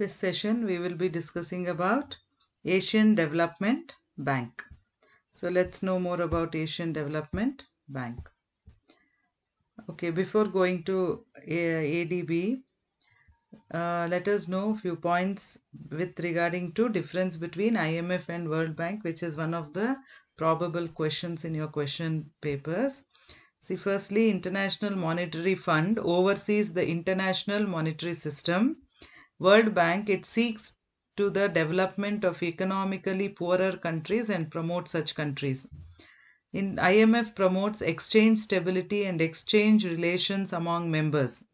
This session we will be discussing about Asian Development Bank. So let's know more about Asian Development Bank. Okay, before going to ADB, uh, let us know few points with regarding to difference between IMF and World Bank, which is one of the probable questions in your question papers. See, firstly, International Monetary Fund oversees the international monetary system World Bank, it seeks to the development of economically poorer countries and promotes such countries. In IMF promotes exchange stability and exchange relations among members.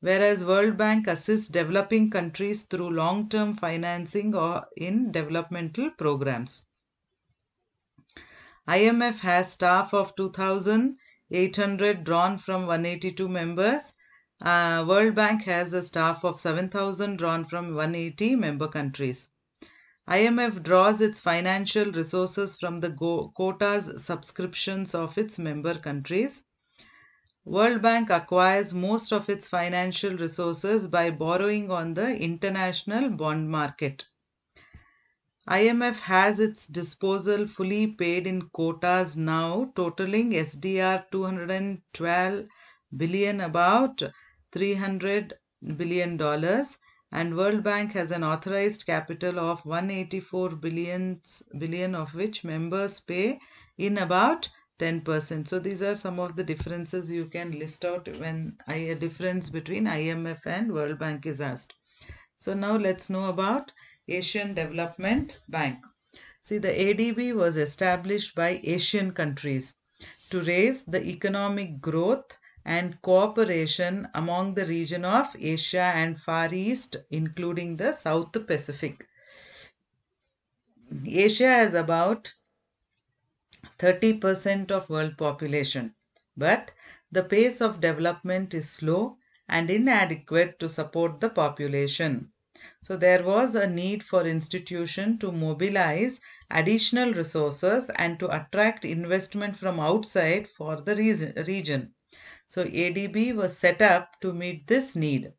Whereas World Bank assists developing countries through long-term financing or in developmental programs. IMF has staff of 2,800 drawn from 182 members uh, World Bank has a staff of 7,000 drawn from 180 member countries. IMF draws its financial resources from the quotas subscriptions of its member countries. World Bank acquires most of its financial resources by borrowing on the international bond market. IMF has its disposal fully paid in quotas now totaling SDR 212 billion about $300 billion and World Bank has an authorized capital of 184 billions, billion of which members pay in about 10%. So these are some of the differences you can list out when a difference between IMF and World Bank is asked. So now let's know about Asian Development Bank. See the ADB was established by Asian countries to raise the economic growth and cooperation among the region of Asia and Far East, including the South Pacific. Asia has about 30% of world population, but the pace of development is slow and inadequate to support the population. So there was a need for institution to mobilize additional resources and to attract investment from outside for the region. So ADB was set up to meet this need.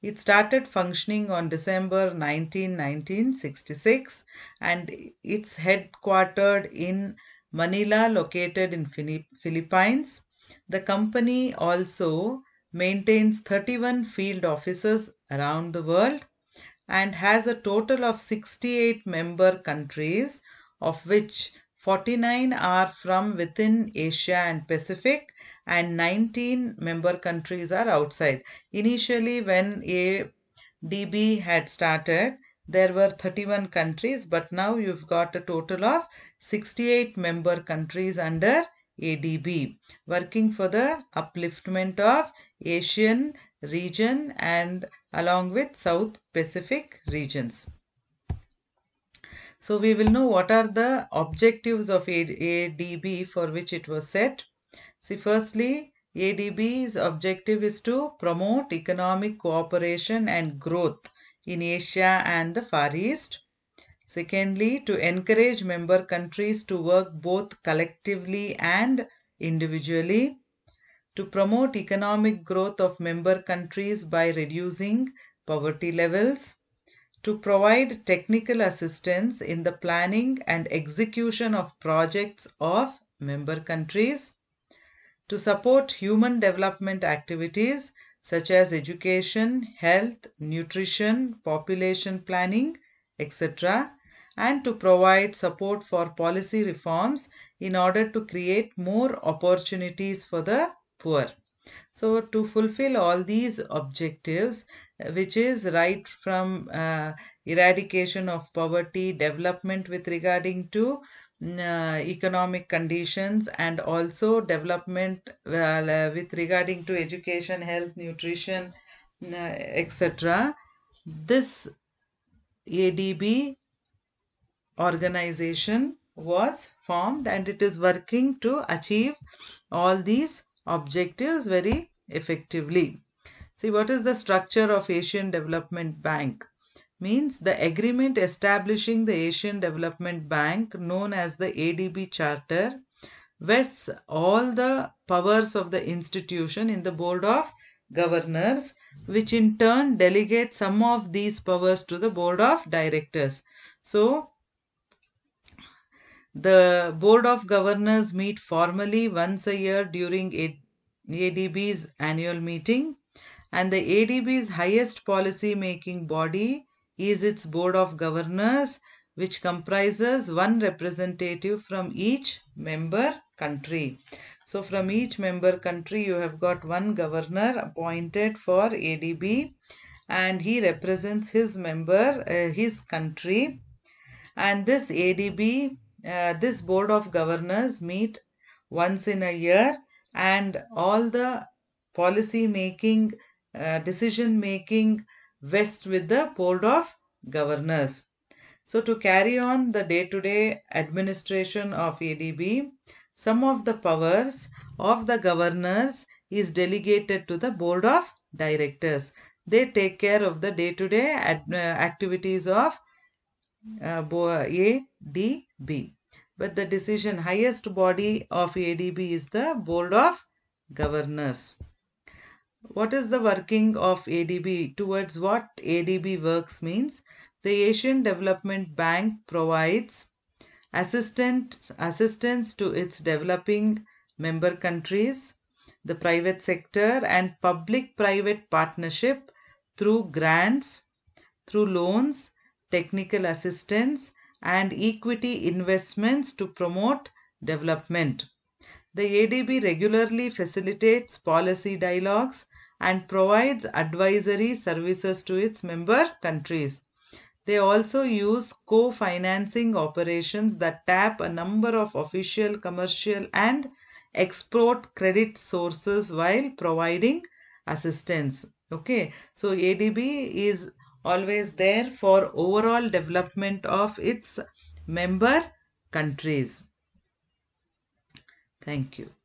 It started functioning on December 19, 1966 and it's headquartered in Manila located in Philippines. The company also maintains 31 field offices around the world and has a total of 68 member countries of which 49 are from within Asia and Pacific and 19 member countries are outside. Initially when ADB had started, there were 31 countries but now you've got a total of 68 member countries under ADB working for the upliftment of Asian region and along with South Pacific regions. So we will know what are the objectives of ADB for which it was set. See firstly ADB's objective is to promote economic cooperation and growth in Asia and the Far East. Secondly, to encourage member countries to work both collectively and individually. To promote economic growth of member countries by reducing poverty levels to provide technical assistance in the planning and execution of projects of member countries, to support human development activities such as education, health, nutrition, population planning, etc., and to provide support for policy reforms in order to create more opportunities for the poor. So, to fulfill all these objectives, which is right from uh, eradication of poverty, development with regarding to mm, uh, economic conditions and also development well, uh, with regarding to education, health, nutrition, mm, uh, etc. This ADB organization was formed and it is working to achieve all these objectives very effectively. See what is the structure of Asian Development Bank? Means the agreement establishing the Asian Development Bank known as the ADB Charter vests all the powers of the institution in the Board of Governors which in turn delegates some of these powers to the Board of Directors. So the Board of Governors meet formally once a year during ADB's annual meeting and the ADB's highest policy making body is its Board of Governors which comprises one representative from each member country. So from each member country you have got one governor appointed for ADB and he represents his member, uh, his country and this ADB uh, this board of governors meet once in a year and all the policy making uh, decision making rests with the board of governors so to carry on the day-to-day administration of adb some of the powers of the governors is delegated to the board of directors they take care of the day-to-day -day uh, activities of uh, ADB. But the decision highest body of ADB is the Board of Governors. What is the working of ADB? Towards what ADB works means? The Asian Development Bank provides assistant, assistance to its developing member countries, the private sector and public-private partnership through grants, through loans, technical assistance and equity investments to promote development. The ADB regularly facilitates policy dialogues and provides advisory services to its member countries. They also use co-financing operations that tap a number of official, commercial and export credit sources while providing assistance. Okay, so ADB is always there for overall development of its member countries. Thank you.